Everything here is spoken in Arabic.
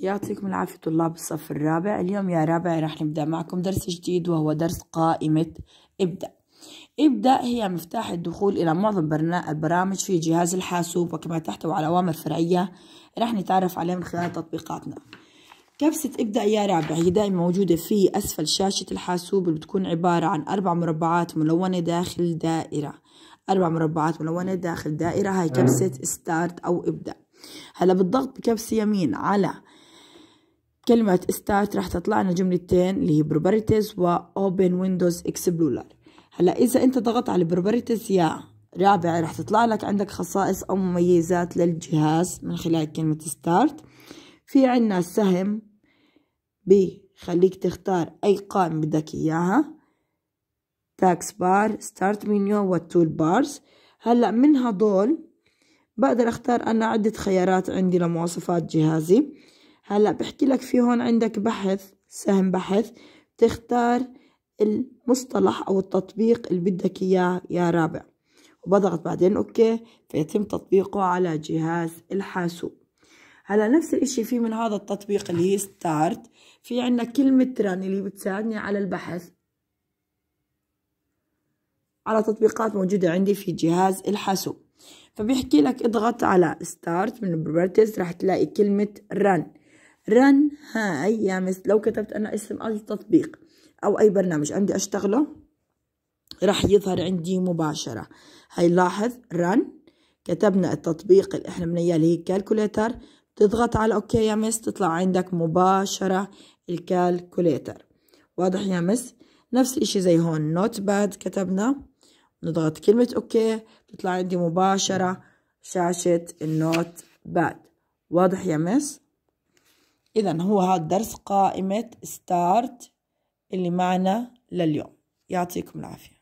يعطيكم العافية طلاب الصف الرابع اليوم يا رابع راح نبدأ معكم درس جديد وهو درس قائمة ابدأ ابدأ هي مفتاح الدخول إلى معظم البرامج في جهاز الحاسوب وكما تحتوي على أوامر فرعية راح نتعرف عليها من خلال تطبيقاتنا كبسة ابدأ يا رابع هي دائما موجودة في أسفل شاشة الحاسوب اللي بتكون عبارة عن أربع مربعات ملونة داخل دائرة أربع مربعات ملونة داخل دائرة هاي آه. كبسة ستارت أو ابدأ هلا بالضغط بكبسة يمين على كلمة start راح تطلع لنا جملتين اللي هي properties و open windows explorer هلا إذا أنت ضغطت على properties يا رابع راح تطلع لك عندك خصائص أو مميزات للجهاز من خلال كلمة start في عنا سهم بخليك تختار أي قائمة بدك إياها تاكس بار ستارت منيو tool بارز هلا من هدول بقدر اختار انا عدة خيارات عندي لمواصفات جهازي هلا بحكي لك في هون عندك بحث سهم بحث تختار المصطلح او التطبيق اللي بدك اياه يا رابع وبضغط بعدين اوكي فيتم تطبيقه على جهاز الحاسوب هلا نفس الاشي في من هذا التطبيق اللي هي ستارت في عندنا كلمة ران اللي بتساعدني على البحث على تطبيقات موجودة عندي في جهاز الحاسوب فبيحكي لك اضغط على ستارت من بروبرتيز راح تلاقي كلمة ران رن هاي يا مس لو كتبت أنا اسم أي تطبيق أو أي برنامج عندي أشتغله راح يظهر عندي مباشرة هاي لاحظ رن كتبنا التطبيق اللي احنا بنيا اللي هي كالكوليتر تضغط على اوكي يا مس تطلع عندك مباشرة الكالكوليتر واضح يا مس نفس الشيء زي هون نوت باد كتبنا نضغط كلمة اوكي تطلع عندي مباشرة شاشة النوت باد واضح يا مس إذا هو هذا درس قائمة ستارت اللي معنا لليوم يعطيكم العافية